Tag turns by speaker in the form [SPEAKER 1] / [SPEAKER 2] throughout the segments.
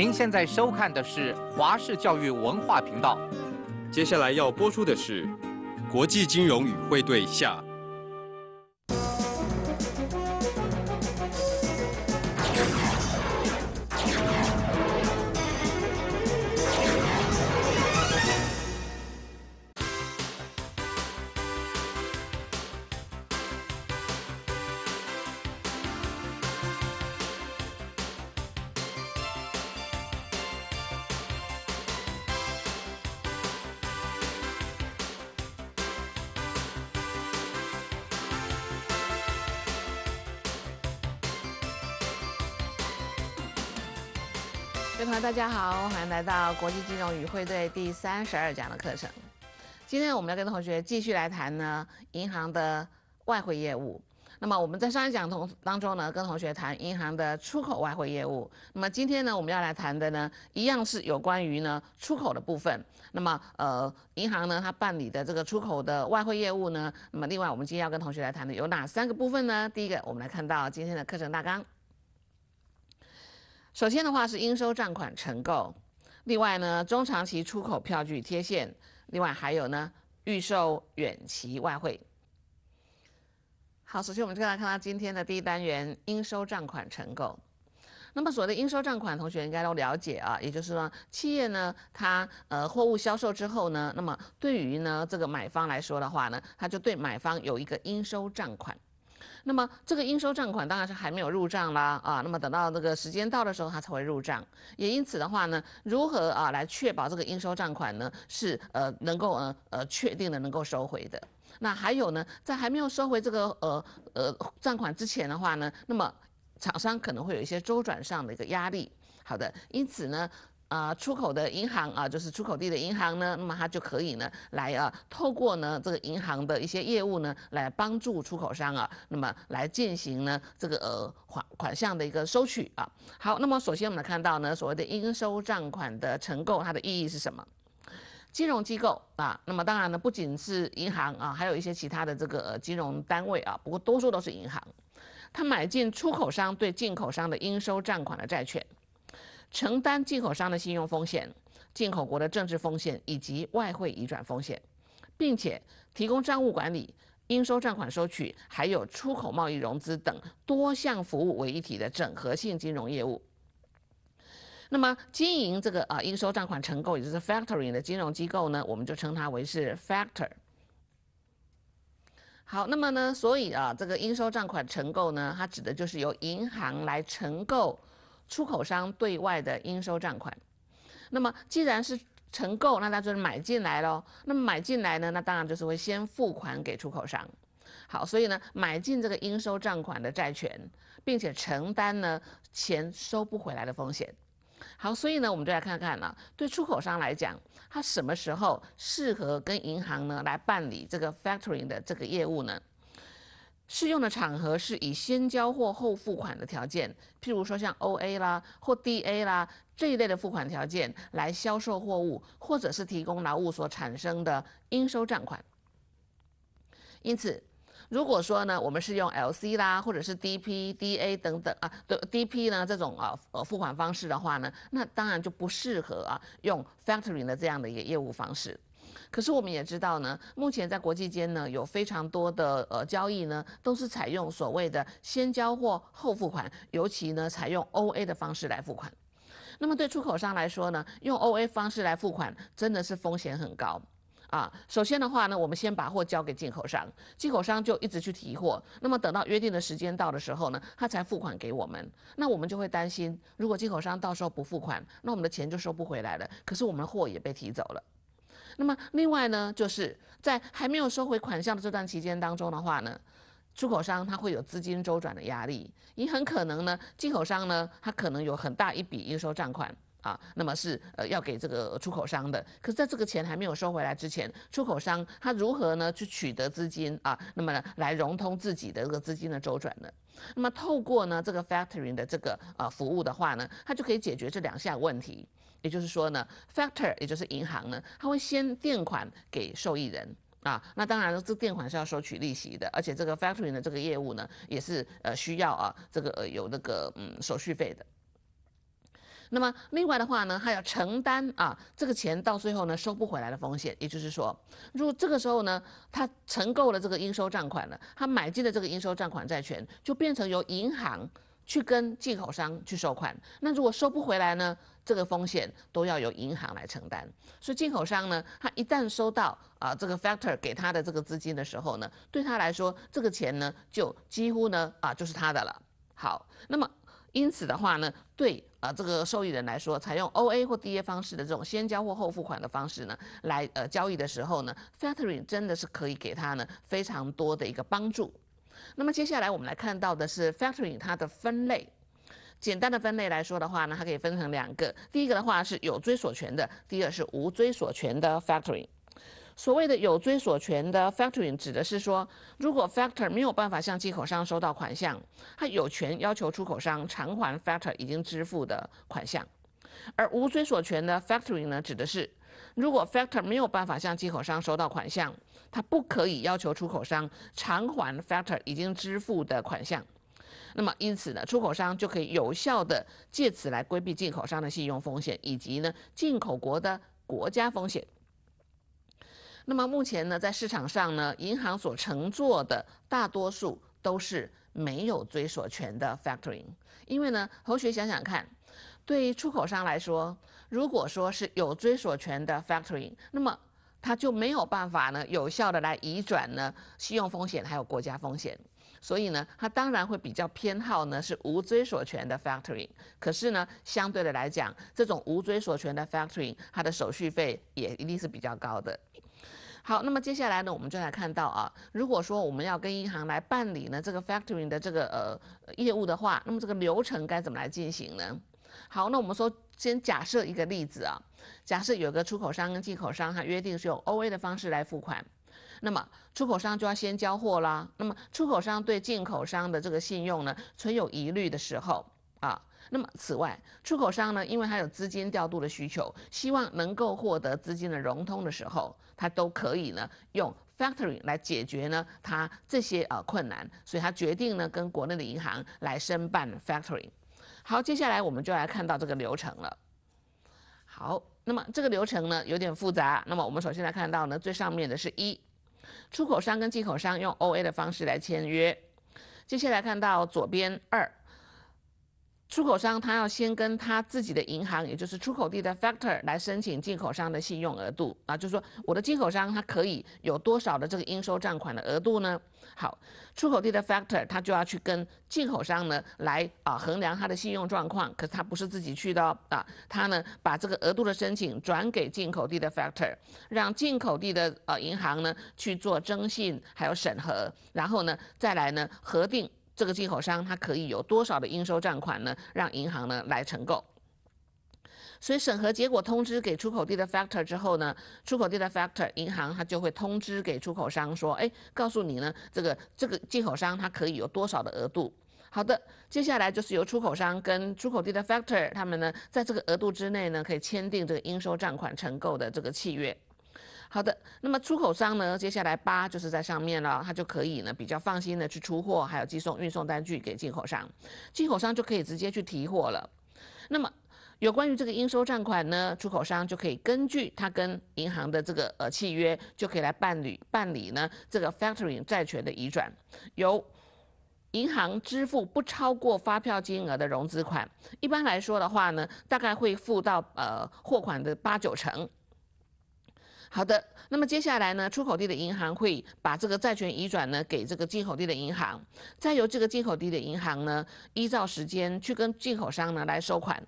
[SPEAKER 1] 您现在收看的是华视教育文化频道，接下来要播出的是《国际金融与汇兑下》。
[SPEAKER 2] 大家好，欢迎来到国际金融与汇兑第三十二讲的课程。今天我们要跟同学继续来谈呢银行的外汇业务。那么我们在上一讲同当中呢跟同学谈银行的出口外汇业务。那么今天呢我们要来谈的呢一样是有关于呢出口的部分。那么呃银行呢它办理的这个出口的外汇业务呢，那么另外我们今天要跟同学来谈的有哪三个部分呢？第一个，我们来看到今天的课程大纲。首先的话是应收账款承购，另外呢中长期出口票据贴现，另外还有呢预售远期外汇。好，首先我们就来看到今天的第一单元应收账款承购。那么所谓的应收账款，同学应该都了解啊，也就是说企业呢它呃货物销售之后呢，那么对于呢这个买方来说的话呢，他就对买方有一个应收账款。那么这个应收账款当然是还没有入账啦，啊，那么等到这个时间到的时候，它才会入账。也因此的话呢，如何啊来确保这个应收账款呢是呃能够呃呃确定的能够收回的？那还有呢，在还没有收回这个呃呃账款之前的话呢，那么厂商可能会有一些周转上的一个压力。好的，因此呢。啊，出口的银行啊，就是出口地的银行呢，那么它就可以呢，来啊，透过呢这个银行的一些业务呢，来帮助出口商啊，那么来进行呢这个呃款款项的一个收取啊。好，那么首先我们看到呢，所谓的应收账款的承购它的意义是什么？金融机构啊，那么当然呢，不仅是银行啊，还有一些其他的这个呃、金融单位啊，不过多数都是银行，它买进出口商对进口商的应收账款的债券。承担进口商的信用风险、进口国的政治风险以及外汇移转风险，并且提供账务管理、应收账款收取，还有出口贸易融资等多项服务为一体的整合性金融业务。那么经营这个啊应收账款承购，也就是 factoring 的金融机构呢，我们就称它为是 factor。好，那么呢，所以啊这个应收账款承购呢，它指的就是由银行来承购。出口商对外的应收账款，那么既然是承购，那那就是买进来咯。那么买进来呢，那当然就是会先付款给出口商。好，所以呢，买进这个应收账款的债权，并且承担呢钱收不回来的风险。好，所以呢，我们就来看看呢，对出口商来讲，他什么时候适合跟银行呢来办理这个 factoring 的这个业务呢？适用的场合是以先交货后付款的条件，譬如说像 O A 啦或 D A 啦这一类的付款条件来销售货物或者是提供劳务所产生的应收账款。因此，如果说呢我们是用 L C 啦或者是 D P D A 等等啊的 D P 呢这种啊呃付款方式的话呢，那当然就不适合啊用 factoring 的这样的一个业务方式。可是我们也知道呢，目前在国际间呢，有非常多的呃交易呢，都是采用所谓的先交货后付款，尤其呢采用 O A 的方式来付款。那么对出口商来说呢，用 O A 方式来付款真的是风险很高啊。首先的话呢，我们先把货交给进口商，进口商就一直去提货。那么等到约定的时间到的时候呢，他才付款给我们。那我们就会担心，如果进口商到时候不付款，那我们的钱就收不回来了，可是我们的货也被提走了。那么另外呢，就是在还没有收回款项的这段期间当中的话呢，出口商他会有资金周转的压力，也很可能呢，进口商呢他可能有很大一笔应收账款。啊，那么是呃要给这个出口商的，可是在这个钱还没有收回来之前，出口商他如何呢去取得资金啊？那么呢来融通自己的这个资金的周转呢？那么透过呢这个 factoring 的这个呃服务的话呢，它就可以解决这两项问题。也就是说呢，factor 也就是银行呢，它会先垫款给受益人啊。那当然，这垫款是要收取利息的，而且这个 factoring 的这个业务呢，也是呃需要啊这个呃有那个嗯手续费的。那么另外的话呢，他要承担啊这个钱到最后呢收不回来的风险。也就是说，如果这个时候呢他承购了这个应收账款了，他买进了这个应收账款债权，就变成由银行去跟进口商去收款。那如果收不回来呢，这个风险都要由银行来承担。所以进口商呢，他一旦收到啊这个 factor 给他的这个资金的时候呢，对他来说，这个钱呢就几乎呢啊就是他的了。好，那么。因此的话呢，对呃这个受益人来说，采用 O A 或 D A 方式的这种先交货后付款的方式呢，来呃交易的时候呢，factoring 真的是可以给他呢非常多的一个帮助。那么接下来我们来看到的是 factoring 它的分类，简单的分类来说的话呢，它可以分成两个，第一个的话是有追索权的，第二是无追索权的 factoring。所谓的有追索权的 factoring 指的是说，如果 factor 没有办法向进口商收到款项，他有权要求出口商偿还 factor 已经支付的款项；而无追索权的 factoring 呢，指的是如果 factor 没有办法向进口商收到款项，他不可以要求出口商偿还 factor 已经支付的款项。那么因此呢，出口商就可以有效的借此来规避进口商的信用风险以及呢进口国的国家风险。那么目前呢，在市场上呢，银行所乘坐的大多数都是没有追索权的 factoring。因为呢，同学想想看，对于出口商来说，如果说是有追索权的 factoring，那么他就没有办法呢有效的来移转呢信用风险还有国家风险，所以呢，他当然会比较偏好呢是无追索权的 factoring。可是呢，相对的来讲，这种无追索权的 factoring，它的手续费也一定是比较高的。好，那么接下来呢，我们就来看到啊，如果说我们要跟银行来办理呢这个 factoring 的这个呃业务的话，那么这个流程该怎么来进行呢？好，那我们说先假设一个例子啊，假设有个出口商跟进口商他约定是用 O A 的方式来付款，那么出口商就要先交货啦。那么出口商对进口商的这个信用呢存有疑虑的时候啊。那么，此外，出口商呢，因为他有资金调度的需求，希望能够获得资金的融通的时候，他都可以呢用 Factory 来解决呢他这些呃困难，所以他决定呢跟国内的银行来申办 Factory。好，接下来我们就来看到这个流程了。好，那么这个流程呢有点复杂，那么我们首先来看到呢最上面的是一，出口商跟进口商用 OA 的方式来签约，接下来看到左边二。出口商他要先跟他自己的银行，也就是出口地的 factor 来申请进口商的信用额度啊，就是说我的进口商他可以有多少的这个应收账款的额度呢？好，出口地的 factor 他就要去跟进口商呢来啊衡量他的信用状况，可是他不是自己去的啊，他呢把这个额度的申请转给进口地的 factor，让进口地的呃银行呢去做征信还有审核，然后呢再来呢核定。这个进口商他可以有多少的应收账款呢？让银行呢来承购。所以审核结果通知给出口地的 factor 之后呢，出口地的 factor 银行他就会通知给出口商说：“哎，告诉你呢，这个这个进口商他可以有多少的额度。”好的，接下来就是由出口商跟出口地的 factor 他们呢在这个额度之内呢可以签订这个应收账款承购的这个契约。好的，那么出口商呢？接下来八就是在上面了，他就可以呢比较放心的去出货，还有寄送运送单据给进口商，进口商就可以直接去提货了。那么有关于这个应收账款呢，出口商就可以根据他跟银行的这个呃契约，就可以来办理办理呢这个 factoring 债权的移转，由银行支付不超过发票金额的融资款。一般来说的话呢，大概会付到呃货款的八九成。好的，那么接下来呢，出口地的银行会把这个债权移转呢给这个进口地的银行，再由这个进口地的银行呢，依照时间去跟进口商呢来收款。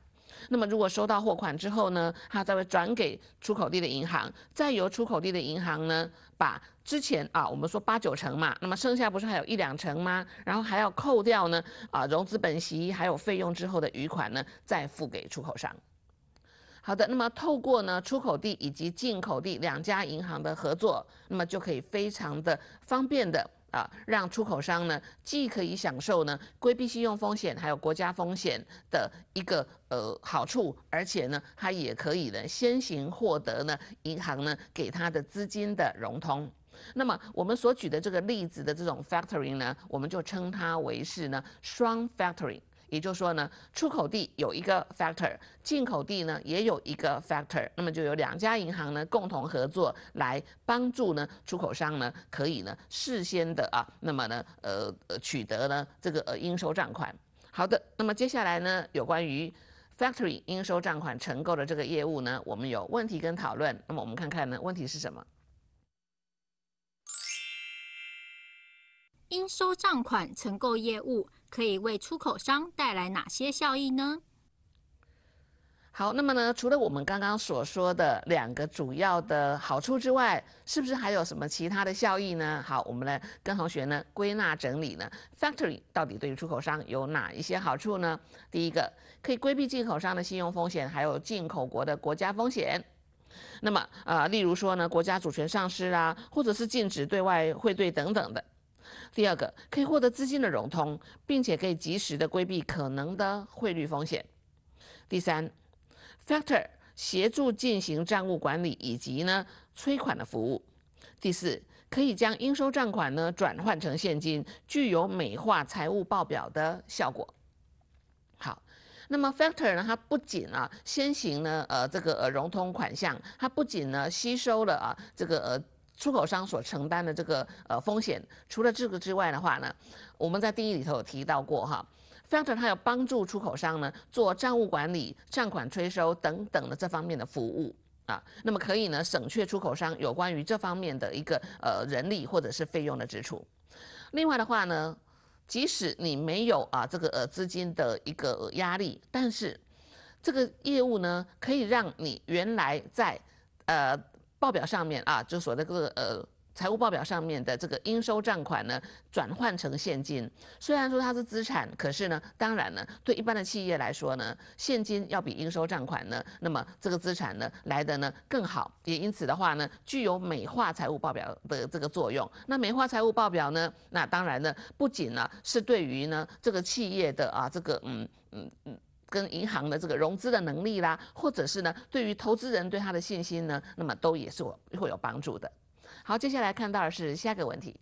[SPEAKER 2] 那么如果收到货款之后呢，它再会转给出口地的银行，再由出口地的银行呢，把之前啊，我们说八九成嘛，那么剩下不是还有一两成吗？然后还要扣掉呢啊，融资本息还有费用之后的余款呢，再付给出口商。好的，那么透过呢出口地以及进口地两家银行的合作，那么就可以非常的方便的啊，让出口商呢既可以享受呢规避信用风险还有国家风险的一个呃好处，而且呢它也可以呢先行获得呢银行呢给它的资金的融通。那么我们所举的这个例子的这种 factory 呢，我们就称它为是呢双 factory。也就是说呢，出口地有一个 factor，进口地呢也有一个 factor，那么就有两家银行呢共同合作来帮助呢出口商呢可以呢事先的啊，那么呢呃呃取得呢这个呃应收账款。好的，那么接下来呢有关于 factory 应收账款承购的这个业务呢，我们有问题跟讨论。那么我们看看呢问题是什么？应
[SPEAKER 1] 收账款承购业务。可以为出口商带来哪些效益呢？
[SPEAKER 2] 好，那么呢，除了我们刚刚所说的两个主要的好处之外，是不是还有什么其他的效益呢？好，我们来跟同学呢归纳整理呢，factory 到底对于出口商有哪一些好处呢？第一个，可以规避进口商的信用风险，还有进口国的国家风险。那么，呃，例如说呢，国家主权丧失啊，或者是禁止对外汇兑等等的。第二个可以获得资金的融通，并且可以及时的规避可能的汇率风险。第三，Factor 协助进行账务管理以及呢催款的服务。第四，可以将应收账款呢转换成现金，具有美化财务报表的效果。好，那么 Factor 呢，它不仅啊先行呢呃这个呃融通款项，它不仅呢吸收了啊这个呃。出口商所承担的这个呃风险，除了这个之外的话呢，我们在定义里头有提到过哈，Factor 它有帮助出口商呢做账务管理、账款催收等等的这方面的服务啊，那么可以呢省却出口商有关于这方面的一个呃人力或者是费用的支出。另外的话呢，即使你没有啊这个呃资金的一个压力，但是这个业务呢可以让你原来在呃。报表上面啊，就所在的这个呃，财务报表上面的这个应收账款呢，转换成现金。虽然说它是资产，可是呢，当然呢，对一般的企业来说呢，现金要比应收账款呢，那么这个资产呢来的呢更好，也因此的话呢，具有美化财务报表的这个作用。那美化财务报表呢，那当然呢，不仅呢是对于呢这个企业的啊这个嗯嗯嗯。跟银行的这个融资的能力啦，或者是呢，对于投资人对他的信心呢，那么都也是会会有帮助的。好，接下来看到的是下个问题：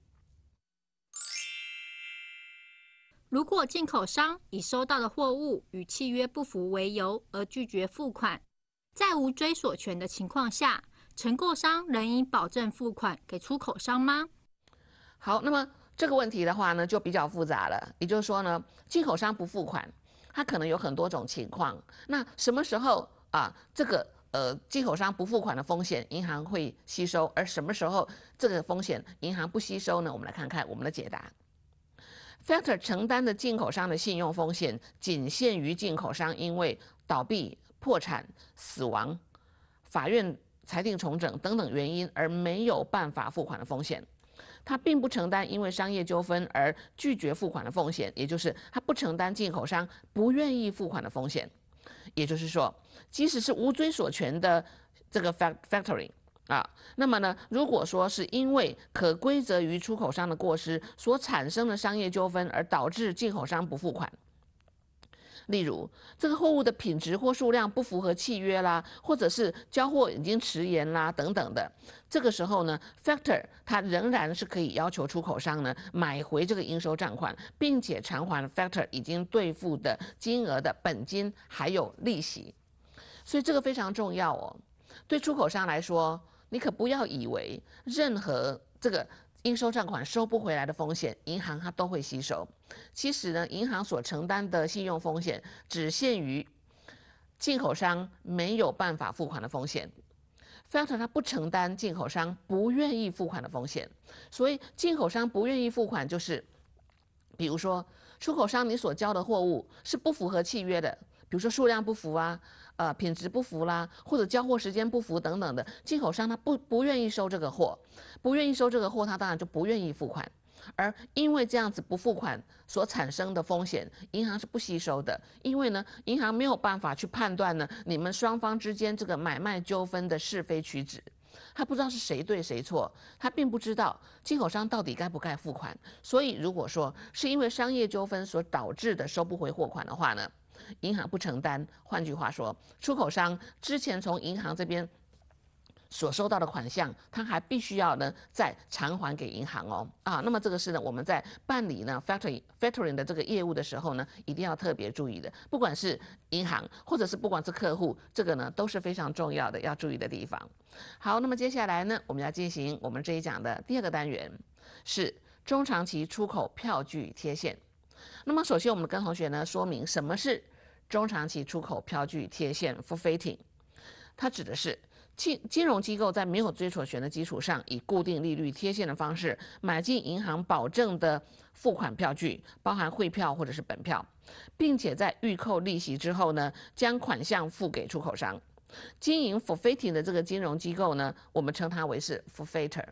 [SPEAKER 1] 如果进口商以收到的货物与契约不符为由而拒绝付款，在无追索权的情况下，承购商仍应保证付
[SPEAKER 2] 款给出口商吗？好，那么这个问题的话呢，就比较复杂了。也就是说呢，进口商不付款。它可能有很多种情况。那什么时候啊，这个呃进口商不付款的风险，银行会吸收；而什么时候这个风险银行不吸收呢？我们来看看我们的解答。Factor 承担的进口商的信用风险，仅限于进口商因为倒闭、破产、死亡、法院裁定重整等等原因而没有办法付款的风险。他并不承担因为商业纠纷而拒绝付款的风险，也就是他不承担进口商不愿意付款的风险。也就是说，即使是无追索权的这个 factory 啊，那么呢，如果说是因为可归责于出口商的过失所产生的商业纠纷而导致进口商不付款。例如，这个货物的品质或数量不符合契约啦，或者是交货已经迟延啦等等的，这个时候呢，factor 它仍然是可以要求出口商呢买回这个应收账款，并且偿还 factor 已经兑付的金额的本金还有利息，所以这个非常重要哦。对出口商来说，你可不要以为任何这个。应收账款收不回来的风险，银行它都会吸收。其实呢，银行所承担的信用风险只限于进口商没有办法付款的风险。Fiat 它不承担进口商不愿意付款的风险。所以，进口商不愿意付款就是，比如说，出口商你所交的货物是不符合契约的，比如说数量不符啊。呃，品质不符啦，或者交货时间不符等等的，进口商他不不愿意收这个货，不愿意收这个货，他当然就不愿意付款。而因为这样子不付款所产生的风险，银行是不吸收的。因为呢，银行没有办法去判断呢你们双方之间这个买卖纠纷的是非曲直，他不知道是谁对谁错，他并不知道进口商到底该不该付款。所以，如果说是因为商业纠纷所导致的收不回货款的话呢？银行不承担，换句话说，出口商之前从银行这边所收到的款项，他还必须要呢再偿还给银行哦。啊，那么这个是呢我们在办理呢 f a c t o r y factoring 的这个业务的时候呢，一定要特别注意的。不管是银行或者是不管是客户，这个呢都是非常重要的要注意的地方。好，那么接下来呢，我们要进行我们这一讲的第二个单元，是中长期出口票据贴现。那么首先，我们跟同学呢说明什么是中长期出口票据贴现付 n g 它指的是金金融机构在没有追索权的基础上，以固定利率贴现的方式买进银行保证的付款票据，包含汇票或者是本票，并且在预扣利息之后呢，将款项付给出口商。经营 f f t i n g 的这个金融机构呢，我们称它为是 f f 飞 ter。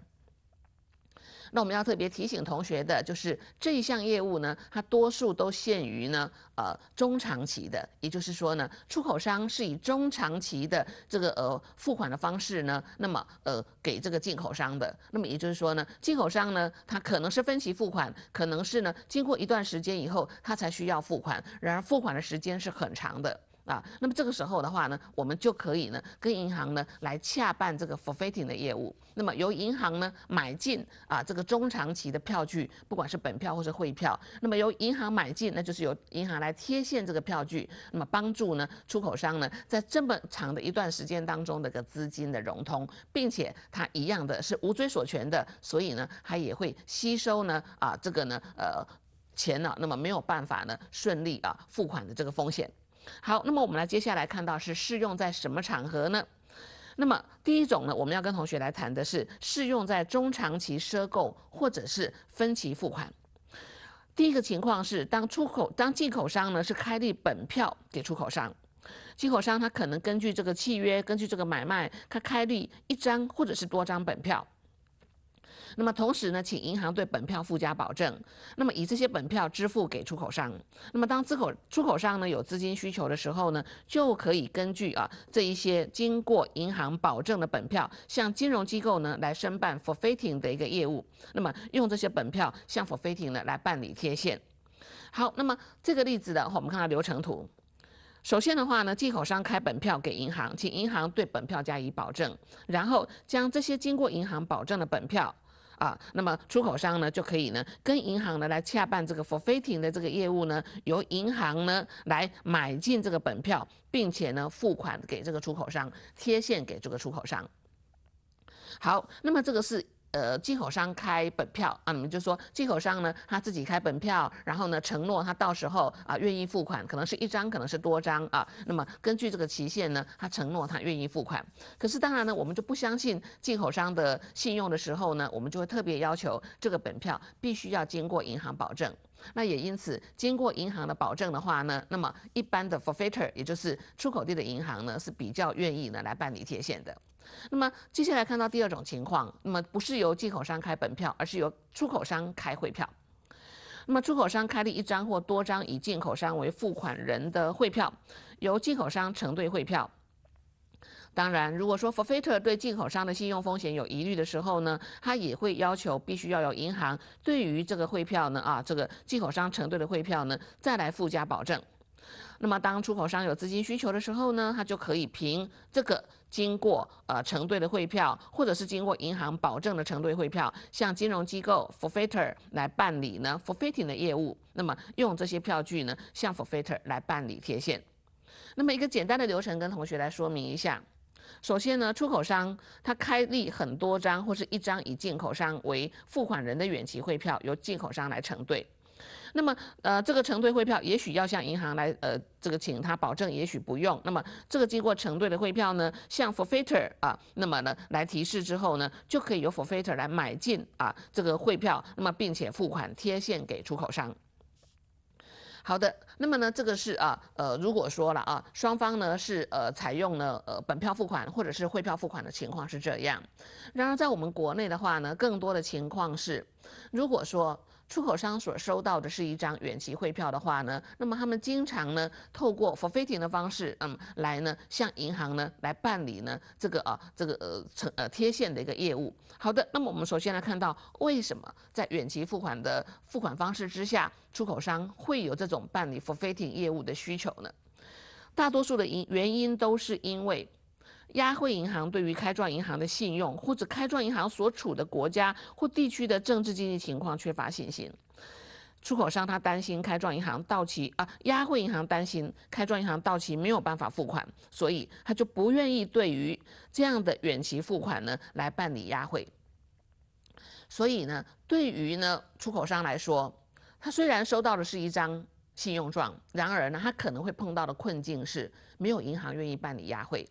[SPEAKER 2] 那我们要特别提醒同学的，就是这一项业务呢，它多数都限于呢，呃，中长期的。也就是说呢，出口商是以中长期的这个呃付款的方式呢，那么呃给这个进口商的。那么也就是说呢，进口商呢，他可能是分期付款，可能是呢经过一段时间以后他才需要付款，然而付款的时间是很长的。啊，那么这个时候的话呢，我们就可以呢跟银行呢来洽办这个 forfeiting 的业务。那么由银行呢买进啊这个中长期的票据，不管是本票或是汇票。那么由银行买进，那就是由银行来贴现这个票据，那么帮助呢出口商呢在这么长的一段时间当中的个资金的融通，并且它一样的是无追索权的，所以呢它也会吸收呢啊这个呢呃钱呢，那么没有办法呢顺利啊付款的这个风险。好，那么我们来接下来看到是适用在什么场合呢？那么第一种呢，我们要跟同学来谈的是适用在中长期赊购或者是分期付款。第一个情况是当出口当进口商呢是开立本票给出口商，进口商他可能根据这个契约，根据这个买卖，他开立一张或者是多张本票。那么同时呢，请银行对本票附加保证。那么以这些本票支付给出口商。那么当出口出口商呢有资金需求的时候呢，就可以根据啊这一些经过银行保证的本票，向金融机构呢来申办 forfeiting 的一个业务。那么用这些本票向 forfeiting 呢来办理贴现。好，那么这个例子的话，我们看到流程图。首先的话呢，进口商开本票给银行，请银行对本票加以保证，然后将这些经过银行保证的本票。啊，那么出口商呢就可以呢跟银行呢来洽办这个 forfeiting 的这个业务呢，由银行呢来买进这个本票，并且呢付款给这个出口商贴现给这个出口商。好，那么这个是。呃，进口商开本票啊，你们就说进口商呢，他自己开本票，然后呢，承诺他到时候啊，愿意付款，可能是一张，可能是多张啊。那么根据这个期限呢，他承诺他愿意付款。可是当然呢，我们就不相信进口商的信用的时候呢，我们就会特别要求这个本票必须要经过银行保证。那也因此，经过银行的保证的话呢，那么一般的 forfeiter，也就是出口地的银行呢，是比较愿意呢来办理贴现的。那么接下来看到第二种情况，那么不是由进口商开本票，而是由出口商开汇票。那么出口商开了一张或多张以进口商为付款人的汇票，由进口商承兑汇票。当然，如果说 forfeiter 对进口商的信用风险有疑虑的时候呢，他也会要求必须要有银行对于这个汇票呢啊这个进口商承兑的汇票呢再来附加保证。那么当出口商有资金需求的时候呢，他就可以凭这个。经过呃承兑的汇票，或者是经过银行保证的承兑汇票，向金融机构 forfeiter 来办理呢 forfeiting 的业务，那么用这些票据呢向 forfeiter 来办理贴现。那么一个简单的流程跟同学来说明一下，首先呢，出口商他开立很多张或是一张以进口商为付款人的远期汇票，由进口商来承兑。那么，呃，这个承兑汇票也许要向银行来，呃，这个请他保证，也许不用。那么，这个经过承兑的汇票呢，向 forfeiter 啊，那么呢，来提示之后呢，就可以由 forfeiter 来买进啊，这个汇票，那么并且付款贴现给出口商。好的，那么呢，这个是啊，呃，如果说了啊，双方呢是呃采用了呃本票付款或者是汇票付款的情况是这样。然而，在我们国内的话呢，更多的情况是，如果说。出口商所收到的是一张远期汇票的话呢，那么他们经常呢透过 forfeiting 的方式，嗯，来呢向银行呢来办理呢这个啊这个呃承呃贴现的一个业务。好的，那么我们首先来看到为什么在远期付款的付款方式之下，出口商会有这种办理 forfeiting 业务的需求呢？大多数的因原因都是因为。押汇银行对于开创银行的信用，或者开创银行所处的国家或地区的政治经济情况缺乏信心。出口商他担心开创银行到期啊，押汇银行担心开创银行到期没有办法付款，所以他就不愿意对于这样的远期付款呢来办理押汇。所以呢，对于呢出口商来说，他虽然收到的是一张信用状，然而呢他可能会碰到的困境是没有银行愿意办理押汇。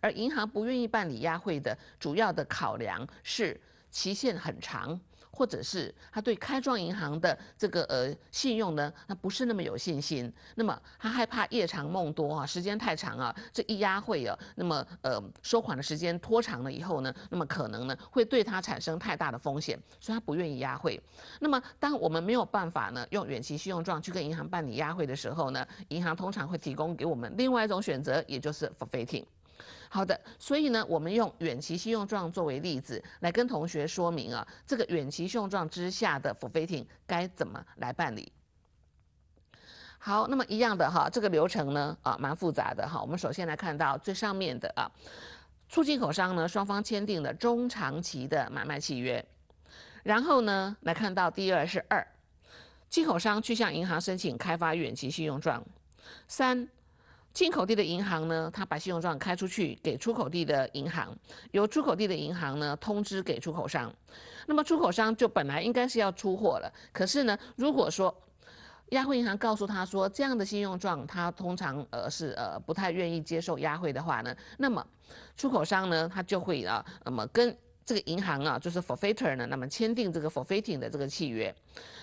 [SPEAKER 2] 而银行不愿意办理押汇的主要的考量是期限很长，或者是他对开创银行的这个呃信用呢，他不是那么有信心。那么他害怕夜长梦多啊，时间太长啊，这一押汇啊，那么呃收款的时间拖长了以后呢，那么可能呢会对他产生太大的风险，所以他不愿意押汇。那么当我们没有办法呢用远期信用状去跟银行办理押汇的时候呢，银行通常会提供给我们另外一种选择，也就是 forfeiting。好的，所以呢，我们用远期信用状作为例子来跟同学说明啊，这个远期信用状之下的付飞庭该怎么来办理。好，那么一样的哈，这个流程呢啊蛮复杂的哈，我们首先来看到最上面的啊，出进口商呢双方签订的中长期的买卖契约，然后呢来看到第二是二，进口商去向银行申请开发远期信用状，三。进口地的银行呢，他把信用状开出去给出口地的银行，由出口地的银行呢通知给出口商，那么出口商就本来应该是要出货了，可是呢，如果说押汇银行告诉他说这样的信用状他通常呃是呃不太愿意接受押汇的话呢，那么出口商呢他就会啊那么跟这个银行啊就是 forfeiter 呢那么签订这个 forfeiting 的这个契约，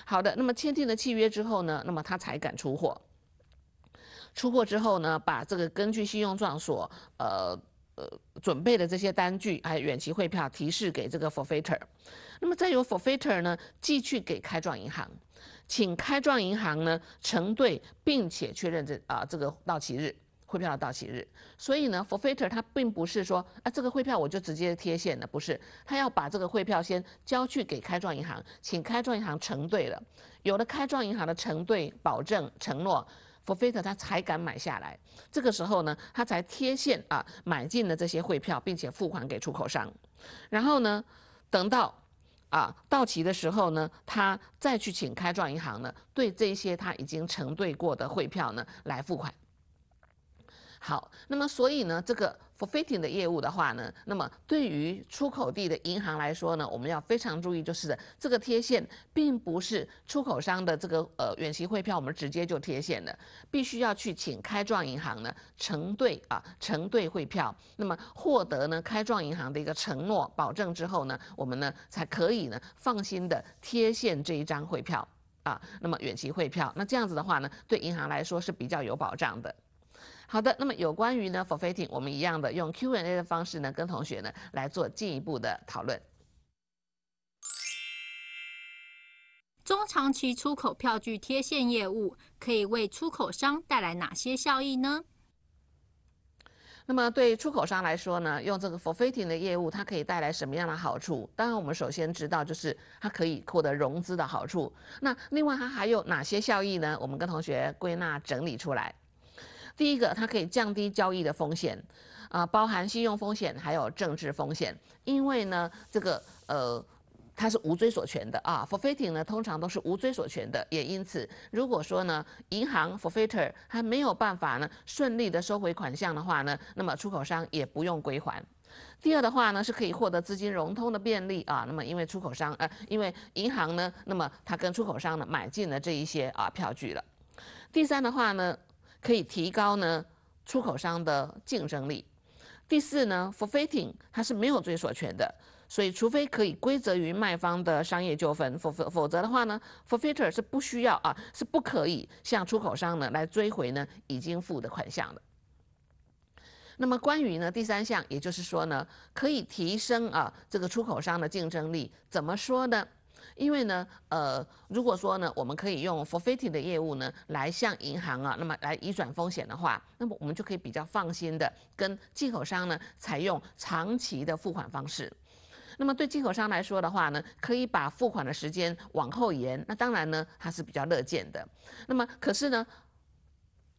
[SPEAKER 2] 好的，那么签订了契约之后呢，那么他才敢出货。出货之后呢，把这个根据信用状所呃呃准备的这些单据，还有远期汇票提示给这个 forfeiter，那么再由 forfeiter 呢寄去给开状银行，请开状银行呢承兑，并且确认这啊这个到期日汇票的到期日。所以呢，forfeiter 他并不是说啊这个汇票我就直接贴现了，不是，他要把这个汇票先交去给开状银行，请开状银行承兑了，有了开状银行的承兑保证承诺。t e 特他才敢买下来，这个时候呢，他才贴现啊买进了这些汇票，并且付款给出口商，然后呢，等到啊到期的时候呢，他再去请开状银行呢，对这些他已经承兑过的汇票呢来付款。好，那么所以呢，这个 forfeiting 的业务的话呢，那么对于出口地的银行来说呢，我们要非常注意，就是这个贴现并不是出口商的这个呃远期汇票，我们直接就贴现的，必须要去请开状银行呢承兑啊承兑汇票，那么获得呢开状银行的一个承诺保证之后呢，我们呢才可以呢放心的贴现这一张汇票啊，那么远期汇票，那这样子的话呢，对银行来说是比较有保障的。好的，那么有关于呢，forfeiting，我们一样的用 Q&A 的方式呢，跟同学呢来做进一步的讨论。
[SPEAKER 1] 中长期出口票据贴现业务可以为出口商带来哪些效益呢？
[SPEAKER 2] 那么对出口商来说呢，用这个 forfeiting 的业务，它可以带来什么样的好处？当然，我们首先知道就是它可以获得融资的好处。那另外它还有哪些效益呢？我们跟同学归纳整理出来。第一个，它可以降低交易的风险，啊，包含信用风险还有政治风险，因为呢，这个呃，它是无追索权的啊。f o r f i t i n g 呢，通常都是无追索权的，也因此，如果说呢，银行 forfeiter 还没有办法呢，顺利的收回款项的话呢，那么出口商也不用归还。第二的话呢，是可以获得资金融通的便利啊。那么因为出口商呃，因为银行呢，那么它跟出口商呢买进了这一些啊票据了。第三的话呢。可以提高呢出口商的竞争力。第四呢，forfeiting 它是没有追索权的，所以除非可以归责于卖方的商业纠纷，否否否则的话呢，forfeiter 是不需要啊，是不可以向出口商呢来追回呢已经付的款项的。那么关于呢第三项，也就是说呢，可以提升啊这个出口商的竞争力，怎么说呢？因为呢，呃，如果说呢，我们可以用 forfeiting 的业务呢，来向银行啊，那么来移转风险的话，那么我们就可以比较放心的跟进口商呢，采用长期的付款方式。那么对进口商来说的话呢，可以把付款的时间往后延，那当然呢，他是比较乐见的。那么可是呢？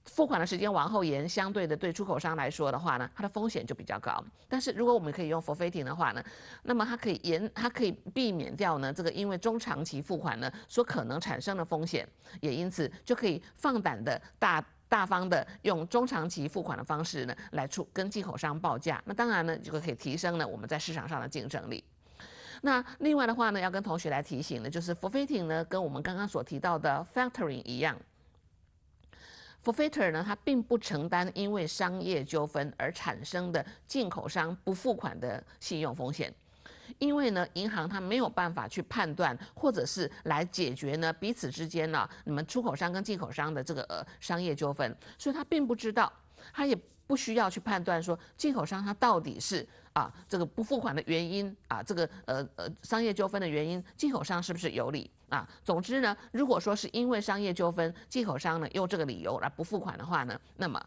[SPEAKER 2] 付款的时间往后延，相对的，对出口商来说的话呢，它的风险就比较高。但是如果我们可以用 f o r f i t i n g 的话呢，那么它可以延，它可以避免掉呢这个因为中长期付款呢所可能产生的风险，也因此就可以放胆的大大方的用中长期付款的方式呢来出跟进口商报价。那当然呢，就会可以提升呢我们在市场上的竞争力。那另外的话呢，要跟同学来提醒的就是 forfeiting 呢跟我们刚刚所提到的 factoring 一样。f o f i t e r 呢，它并不承担因为商业纠纷而产生的进口商不付款的信用风险，因为呢，银行它没有办法去判断或者是来解决呢彼此之间呢，你们出口商跟进口商的这个呃商业纠纷，所以它并不知道。他也不需要去判断说进口商他到底是啊这个不付款的原因啊这个呃呃商业纠纷的原因，进口商是不是有理啊？总之呢，如果说是因为商业纠纷，进口商呢用这个理由来不付款的话呢，那么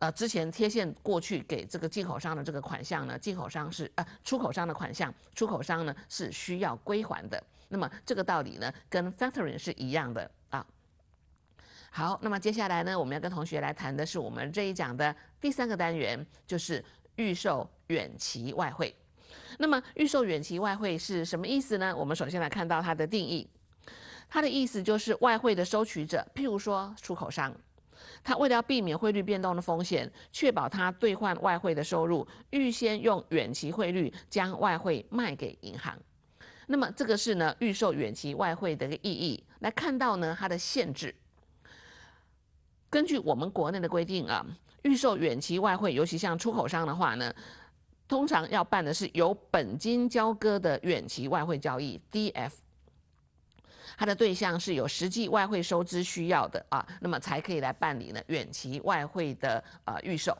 [SPEAKER 2] 呃之前贴现过去给这个进口商的这个款项呢，进口商是呃出口商的款项，出口商呢是需要归还的。那么这个道理呢，跟 factoring 是一样的啊。好，那么接下来呢，我们要跟同学来谈的是我们这一讲的第三个单元，就是预售远期外汇。那么预售远期外汇是什么意思呢？我们首先来看到它的定义，它的意思就是外汇的收取者，譬如说出口商，他为了要避免汇率变动的风险，确保他兑换外汇的收入，预先用远期汇率将外汇卖给银行。那么这个是呢预售远期外汇的一个意义，来看到呢它的限制。根据我们国内的规定啊，预售远期外汇，尤其像出口商的话呢，通常要办的是由本金交割的远期外汇交易 （DF）。它的对象是有实际外汇收支需要的啊，那么才可以来办理呢远期外汇的呃预售。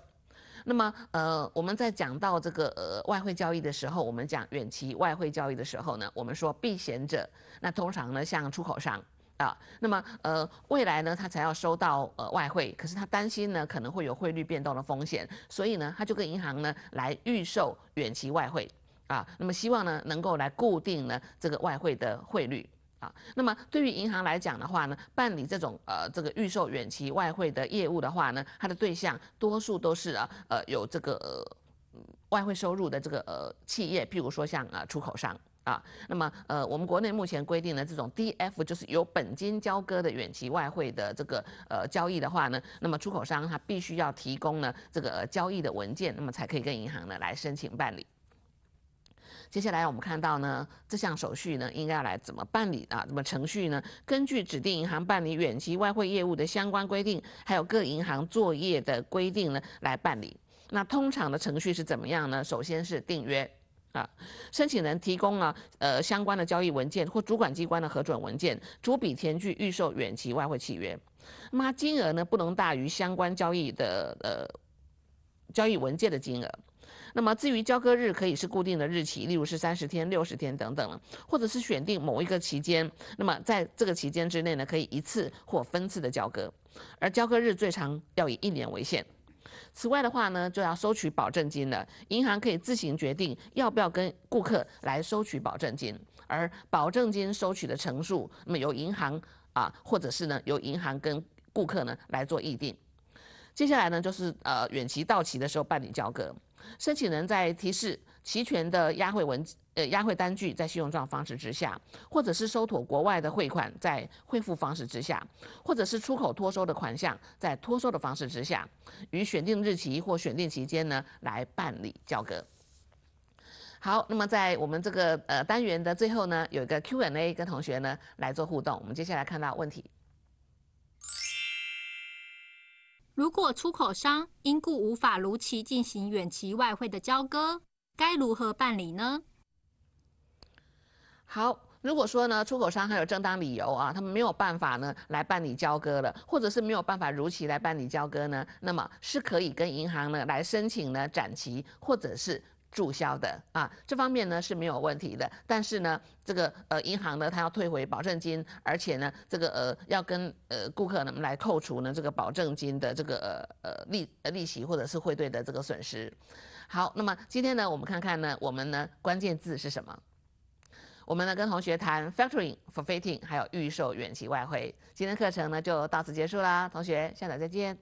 [SPEAKER 2] 那么呃，我们在讲到这个呃外汇交易的时候，我们讲远期外汇交易的时候呢，我们说避险者，那通常呢像出口商。啊，那么呃，未来呢，他才要收到呃外汇，可是他担心呢，可能会有汇率变动的风险，所以呢，他就跟银行呢来预售远期外汇啊，那么希望呢能够来固定呢这个外汇的汇率啊。那么对于银行来讲的话呢，办理这种呃这个预售远期外汇的业务的话呢，它的对象多数都是啊呃有这个外汇收入的这个呃企业，譬如说像啊出口商。啊，那么呃，我们国内目前规定的这种 DF，就是有本金交割的远期外汇的这个呃交易的话呢，那么出口商他必须要提供呢这个交易的文件，那么才可以跟银行呢来申请办理。接下来我们看到呢这项手续呢应该要来怎么办理啊？那么程序呢，根据指定银行办理远期外汇业务的相关规定，还有各银行作业的规定呢来办理。那通常的程序是怎么样呢？首先是订约。啊，申请人提供了呃相关的交易文件或主管机关的核准文件，主笔填具预售远期外汇契约，那么金额呢不能大于相关交易的呃交易文件的金额，那么至于交割日可以是固定的日期，例如是三十天、六十天等等或者是选定某一个期间，那么在这个期间之内呢可以一次或分次的交割，而交割日最长要以一年为限。此外的话呢，就要收取保证金了。银行可以自行决定要不要跟顾客来收取保证金，而保证金收取的层数，那么由银行啊，或者是呢，由银行跟顾客呢来做议定。接下来呢，就是呃远期到期的时候办理交割。申请人在提示。齐全的押汇文呃押汇单据，在信用状方式之下，或者是收妥国外的汇款，在汇付方式之下，或者是出口托收的款项，在托收的方式之下，于选定日期或选定期间呢，来办理交割。好，那么在我们这个呃单元的最后呢，有一个 Q&A 跟同学呢来做互动。我们接下来看到问题：
[SPEAKER 1] 如果出口商因故无法如期进行远期外汇的交割？该如何办理呢？
[SPEAKER 2] 好，如果说呢，出口商还有正当理由啊，他们没有办法呢来办理交割了，或者是没有办法如期来办理交割呢，那么是可以跟银行呢来申请呢展期或者是注销的啊。这方面呢是没有问题的，但是呢，这个呃银行呢他要退回保证金，而且呢这个呃要跟呃顾客呢来扣除呢这个保证金的这个呃呃利呃利息或者是汇兑的这个损失。好，那么今天呢，我们看看呢，我们呢关键字是什么？我们呢跟同学谈 factoring、forfeiting，还有预售远期外汇。今天课程呢就到此结束啦，同学，下载再见。